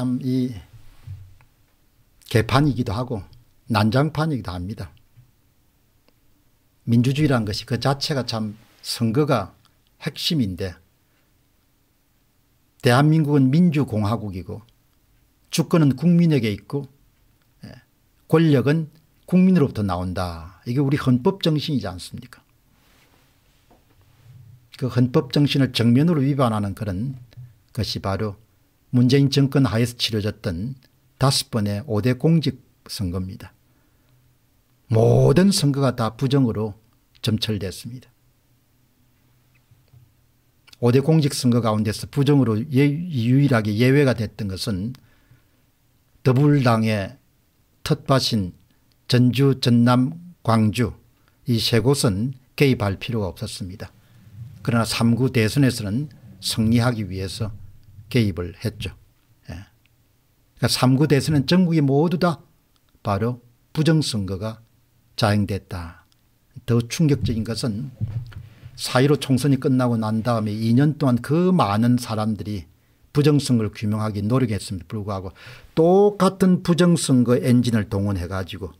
참이 개판이기도 하고 난장판이기도 합니다. 민주주의란 것이 그 자체가 참 선거가 핵심인데 대한민국은 민주공화국이고 주권은 국민에게 있고 예, 권력은 국민으로부터 나온다. 이게 우리 헌법 정신이지 않습니까? 그 헌법 정신을 정면으로 위반하는 그런 것이 바로 문재인 정권 하에서 치러졌던 다섯 번의 5대 공직선거입니다. 모든 선거가 다 부정으로 점철됐습니다. 5대 공직선거 가운데서 부정으로 예, 유일하게 예외가 됐던 것은 더불당의 텃밭인 전주, 전남, 광주 이 세 곳은 개입할 필요가 없었습니다. 그러나 3구 대선에서는 승리하기 위해서 개입을 했죠. 예. 그러니까 3구 대선은 전국이 모두 다 바로 부정선거가 자행됐다. 더 충격적인 것은 4.15 총선이 끝나고 난 다음에 2년 동안 그 많은 사람들이 부정선거를 규명하기 노력했음에도 불구하고 똑같은 부정선거 엔진을 동원해 가지고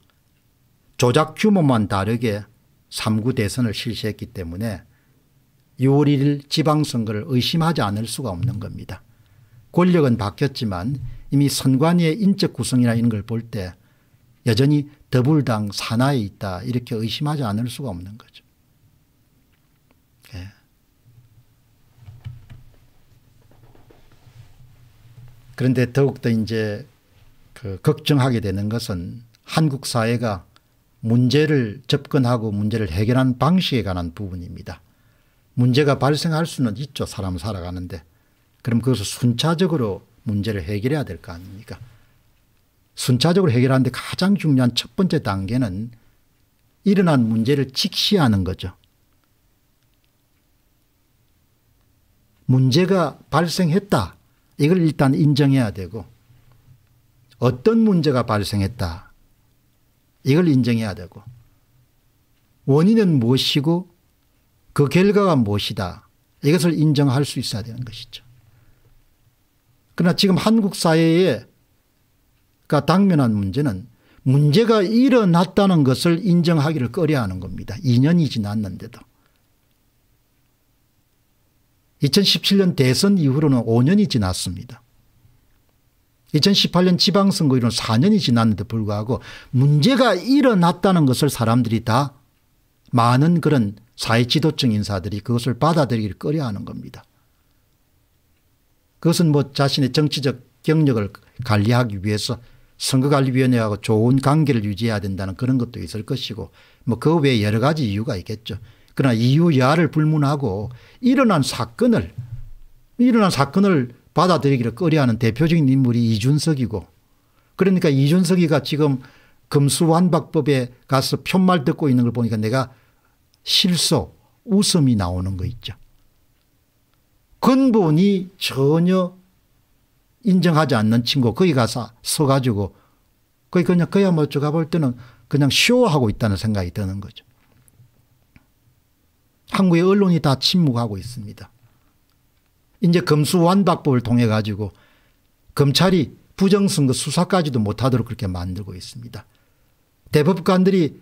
조작 규모만 다르게 3구 대선을 실시했기 때문에 6월 1일 지방선거를 의심하지 않을 수가 없는 겁니다. 권력은 바뀌었지만 이미 선관위의 인적 구성이나 이런 걸 볼 때 여전히 더불당 산하에 있다 이렇게 의심하지 않을 수가 없는 거죠. 예. 그런데 더욱더 이제 그 걱정하게 되는 것은 한국 사회가 문제를 접근하고 문제를 해결한 방식에 관한 부분입니다. 문제가 발생할 수는 있죠. 사람 살아가는데. 그럼 그것을 순차적으로 문제를 해결해야 될 거 아닙니까? 순차적으로 해결하는데 가장 중요한 첫 번째 단계는 일어난 문제를 직시하는 거죠. 문제가 발생했다. 이걸 일단 인정해야 되고 어떤 문제가 발생했다. 이걸 인정해야 되고 원인은 무엇이고 그 결과가 무엇이다. 이것을 인정할 수 있어야 되는 것이죠. 그러나 지금 한국 사회에 당면한 문제는 문제가 일어났다는 것을 인정하기를 꺼려하는 겁니다. 2년이 지났는데도. 2017년 대선 이후로는 5년이 지났습니다. 2018년 지방선거 이후로는 4년이 지났는데 불구하고 문제가 일어났다는 것을 사람들이 다 많은 그런 사회 지도층 인사들이 그것을 받아들이기를 꺼려하는 겁니다. 그것은 뭐 자신의 정치적 경력을 관리하기 위해서 선거관리위원회하고 좋은 관계를 유지해야 된다는 그런 것도 있을 것이고 뭐 그 외에 여러 가지 이유가 있겠죠. 그러나 이유 여하를 불문하고 일어난 사건을 일어난 사건을 받아들이기를 꺼려하는 대표적인 인물이 이준석이고 그러니까 이준석이가 지금 금수환박법에 가서 편말 듣고 있는 걸 보니까 내가 실소 웃음이 나오는 거 있죠. 근본이 전혀 인정하지 않는 친구 거기 가서 서가지고 거기 그냥 그야말로 제가 뭐 볼 때는 그냥 쇼하고 있다는 생각이 드는 거죠. 한국의 언론이 다 침묵하고 있습니다. 이제 검수완박법을 통해 가지고 검찰이 부정선거 수사까지도 못하도록 그렇게 만들고 있습니다. 대법관들이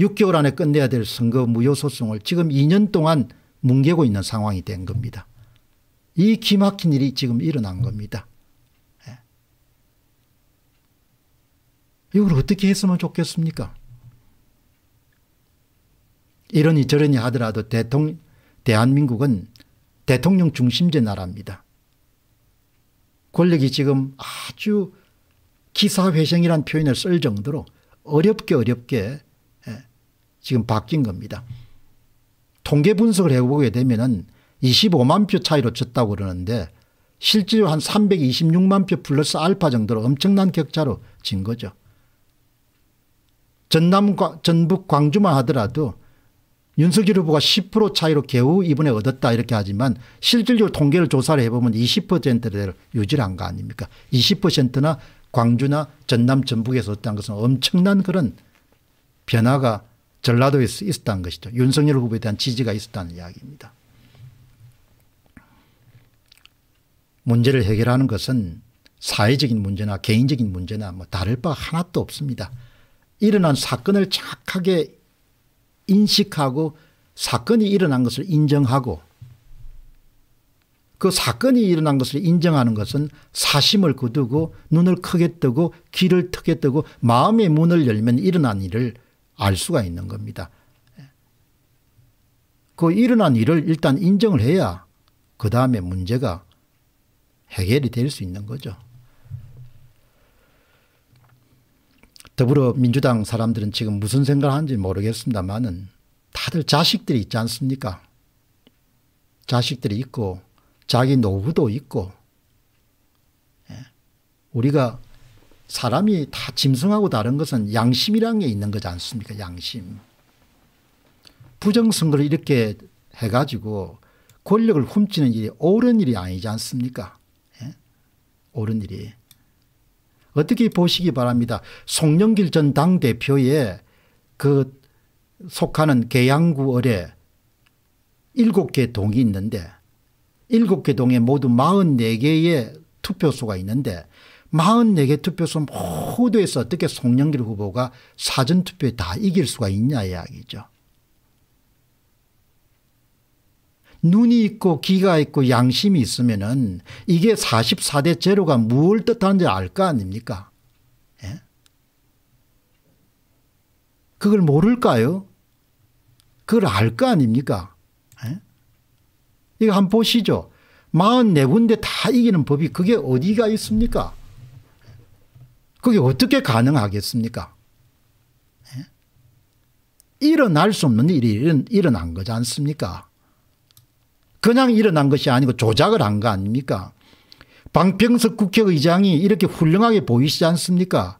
6개월 안에 끝내야 될 선거 무효소송을 지금 2년 동안 뭉개고 있는 상황이 된 겁니다. 이 기막힌 일이 지금 일어난 겁니다. 예. 이걸 어떻게 했으면 좋겠습니까? 이러니 저러니 하더라도 대통령, 대한민국은 대통령 중심제 나라입니다. 권력이 지금 아주 기사회생이란 표현을 쓸 정도로 어렵게 어렵게 예, 지금 바뀐 겁니다. 통계 분석을 해보게 되면은 25만 표 차이로 졌다고 그러는데 실제로 한 326만 표 플러스 알파 정도로 엄청난 격차로 진 거죠. 전남, 전북, 광주만 하더라도 윤석열 후보가 10% 차이로 겨우 이번에 얻었다 이렇게 하지만 실질적으로 통계를 조사를 해보면 20%를 유지를 한 거 아닙니까 20%나 광주나 전남 전북에서 얻었다는 것은 엄청난 그런 변화가 전라도에 있었다는 것이죠. 윤석열 후보에 대한 지지가 있었다는 이야기입니다. 문제를 해결하는 것은 사회적인 문제나 개인적인 문제나 뭐 다를 바 하나도 없습니다. 일어난 사건을 정하게 인식하고 사건이 일어난 것을 인정하고 그 사건이 일어난 것을 인정하는 것은 사심을 거두고 눈을 크게 뜨고 귀를 크게 뜨고 마음의 문을 열면 일어난 일을 알 수가 있는 겁니다. 그 일어난 일을 일단 인정을 해야 그 다음에 문제가 해결이 될 수 있는 거죠. 더불어 민주당 사람들은 지금 무슨 생각을 하는지 모르겠습니다만은 다들 자식들이 있지 않습니까? 자식들이 있고 자기 노후도 있고 예. 우리가 사람이 다 짐승하고 다른 것은 양심이라는 게 있는 거지 않습니까? 양심. 부정선거를 이렇게 해가지고 권력을 훔치는 일이 옳은 일이 아니지 않습니까? 옳은 일이. 어떻게 보시기 바랍니다. 송영길 전 당대표의 그 속하는 계양구을에 7개 동이 있는데 7개 동에 모두 44개의 투표소가 있는데 44개 투표소 모두에서 어떻게 송영길 후보가 사전투표에 다 이길 수가 있냐 이야기죠. 눈이 있고 귀가 있고 양심이 있으면은 이게 44대 제로가 무엇 뜻하는지 알 거 아닙니까? 예? 그걸 모를까요? 그걸 알 거 아닙니까? 예? 이거 한번 보시죠. 44군데 다 이기는 법이 그게 어디가 있습니까? 그게 어떻게 가능하겠습니까? 예? 일어날 수 없는 일이 일어난 거지 않습니까? 그냥 일어난 것이 아니고 조작을 한 거 아닙니까? 방평석 국회의장이 이렇게 훌륭하게 보이시지 않습니까?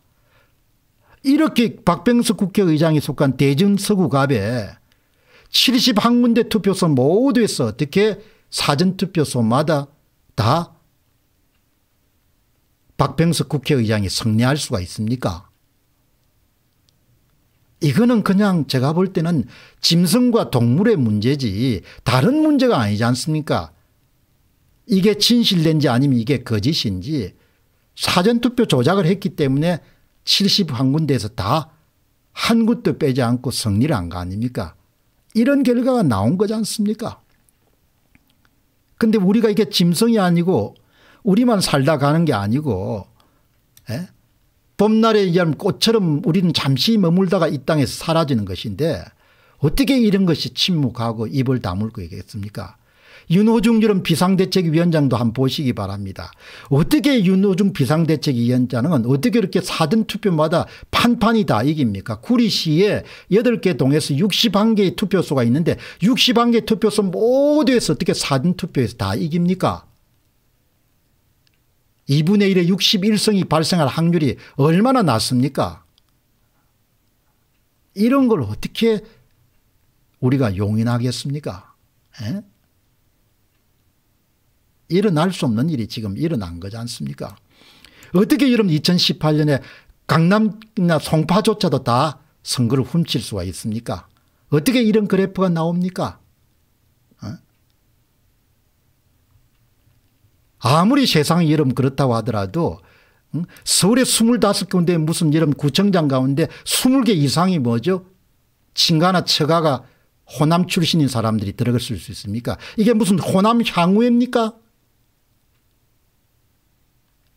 이렇게 박병석 국회의장이 속한 대전서구갑에 71군데 투표소 모두에서 어떻게 사전투표소마다 다 박병석 국회의장이 승리할 수가 있습니까? 이거는 그냥 제가 볼 때는 짐승과 동물의 문제지 다른 문제가 아니지 않습니까? 이게 진실된지 아니면 이게 거짓인지 사전투표 조작을 했기 때문에 71군데에서 다한 곳도 빼지 않고 승리를 한 거 아닙니까? 이런 결과가 나온 거지 않습니까? 근데 우리가 이게 짐승이 아니고 우리만 살다 가는 게 아니고 에? 예? 봄날에 얘기하면 꽃처럼 우리는 잠시 머물다가 이 땅에서 사라지는 것인데 어떻게 이런 것이 침묵하고 입을 다물고 있겠습니까 윤호중 이런 비상대책위원장도 한번 보시기 바랍니다. 어떻게 윤호중 비상대책위원장은 어떻게 이렇게 사전 투표마다 판판이 다 이깁니까? 구리시에 8개 동에서 61개의 투표소가 있는데 61개 투표소 모두에서 어떻게 사전 투표에서 다 이깁니까? 2분의 1의 61성이 발생할 확률이 얼마나 낮습니까? 이런 걸 어떻게 우리가 용인하겠습니까? 에? 일어날 수 없는 일이 지금 일어난 거지 않습니까? 어떻게 여러분 2018년에 강남이나 송파조차도 다 선거를 훔칠 수가 있습니까? 어떻게 이런 그래프가 나옵니까? 아무리 세상이 여름 그렇다고 하더라도 응? 서울에 25군데 개 무슨 이름 구청장 가운데 20개 이상이 뭐죠? 친가나 처가가 호남 출신인 사람들이 들어갈 수 있습니까? 이게 무슨 호남 향후입니까?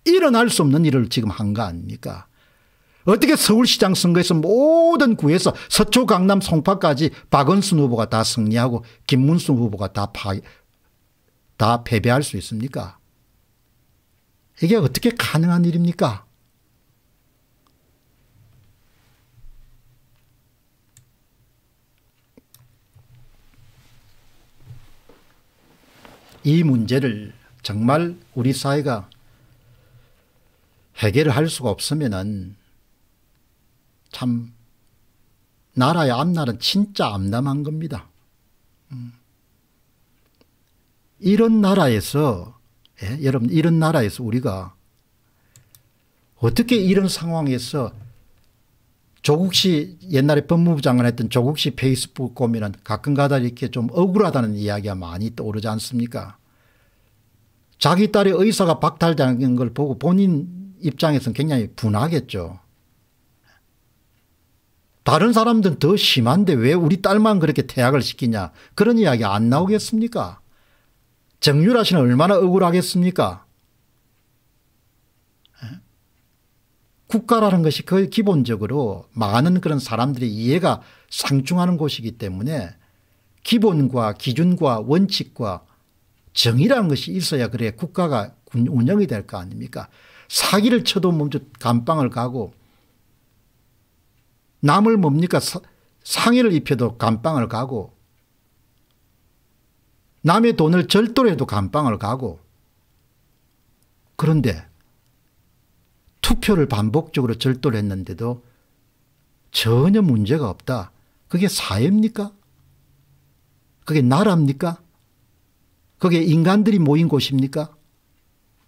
일어날 수 없는 일을 지금 한 거 아닙니까? 어떻게 서울시장 선거에서 모든 구에서 서초 강남 송파까지 박은순 후보가 다 승리하고 김문순 후보가 다, 파, 다 패배할 수 있습니까? 이게 어떻게 가능한 일입니까? 이 문제를 정말 우리 사회가 해결을 할 수가 없으면참 나라의 앞날은 진짜 암담한 겁니다. 음. 이런 나라에서 예? 여러분 이런 나라에서 우리가 어떻게 이런 상황에서 조국씨 옛날에 법무부 장관 했던 조국씨 페이스북 보면 가끔가다 이렇게 좀 억울하다는 이야기가 많이 떠오르지 않습니까 자기 딸의 의사가 박탈당한 걸 보고 본인 입장에서는 굉장히 분하겠죠. 다른 사람들은 더 심한데 왜 우리 딸만 그렇게 퇴학을 시키냐 그런 이야기 안 나오겠습니까 정유라 씨는 얼마나 억울하겠습니까? 예? 국가라는 것이 거의 기본적으로 많은 그런 사람들의 이해가 상충하는 곳이기 때문에 기본과 기준과 원칙과 정의라는 것이 있어야 그래 국가가 운영이 될 거 아닙니까? 사기를 쳐도 멈춰 감방을 가고 남을 뭡니까 상해를 입혀도 감방을 가고 남의 돈을 절도로 해도 감방을 가고 그런데 투표를 반복적으로 절도를 했는데도 전혀 문제가 없다. 그게 사회입니까? 그게 나라입니까? 그게 인간들이 모인 곳입니까?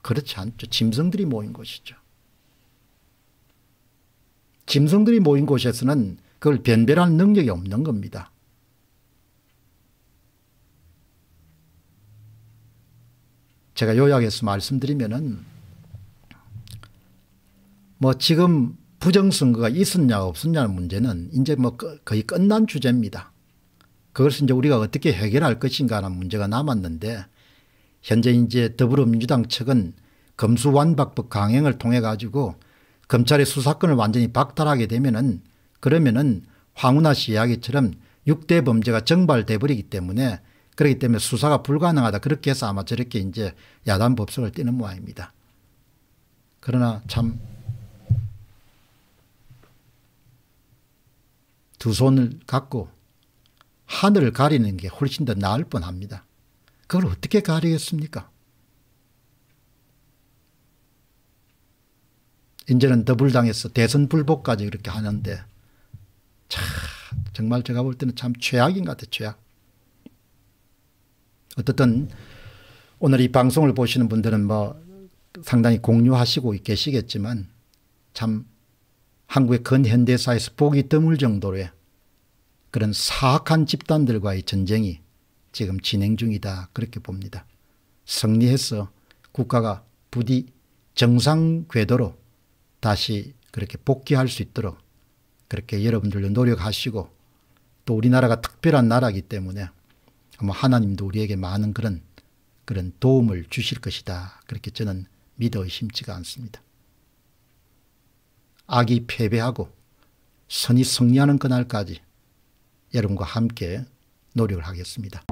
그렇지 않죠. 짐승들이 모인 곳이죠. 짐승들이 모인 곳에서는 그걸 변별할 능력이 없는 겁니다. 제가 요약해서 말씀드리면은 뭐 지금 부정선거가 있었냐 없었냐는 문제는 이제 뭐 거의 끝난 주제입니다. 그것을 이제 우리가 어떻게 해결할 것인가 하는 문제가 남았는데 현재 이제 더불어민주당 측은 검수완박법 강행을 통해 가지고 검찰의 수사권을 완전히 박탈하게 되면은 그러면은 황운하 씨 이야기처럼 6대 범죄가 정발돼 버리기 때문에 그렇기 때문에 수사가 불가능하다. 그렇게 해서 아마 저렇게 이제 야단 법석을 띄는 모양입니다. 그러나 참 두 손을 갖고 하늘을 가리는 게 훨씬 더 나을 뻔합니다. 그걸 어떻게 가리겠습니까? 이제는 더불당해서 대선 불복까지 이렇게 하는데 참 정말 제가 볼 때는 참 최악인 것 같아요. 최악. 어떻든 오늘 이 방송을 보시는 분들은 뭐 상당히 공유하시고 계시겠지만 참 한국의 근현대사에서 보기 드물 정도로의 그런 사악한 집단들과의 전쟁이 지금 진행 중이다 그렇게 봅니다. 승리해서 국가가 부디 정상 궤도로 다시 그렇게 복귀할 수 있도록 그렇게 여러분들도 노력하시고 또 우리나라가 특별한 나라이기 때문에 아마 하나님도 우리에게 많은 그런 그런 도움을 주실 것이다. 그렇게 저는 믿어 의심치가 않습니다. 악이 패배하고 선이 승리하는 그날까지 여러분과 함께 노력을 하겠습니다.